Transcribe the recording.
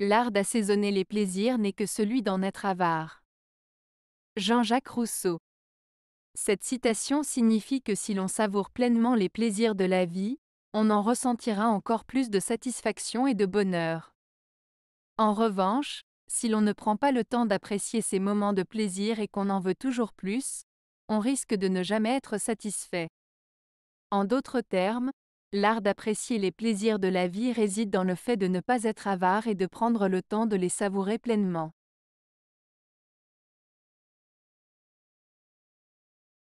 L'art d'assaisonner les plaisirs n'est que celui d'en être avare. Jean-Jacques Rousseau. Cette citation signifie que si l'on savoure pleinement les plaisirs de la vie, on en ressentira encore plus de satisfaction et de bonheur. En revanche, si l'on ne prend pas le temps d'apprécier ces moments de plaisir et qu'on en veut toujours plus, on risque de ne jamais être satisfait. En d'autres termes, L'art d'apprécier les plaisirs de la vie réside dans le fait de ne pas être avare et de prendre le temps de les savourer pleinement.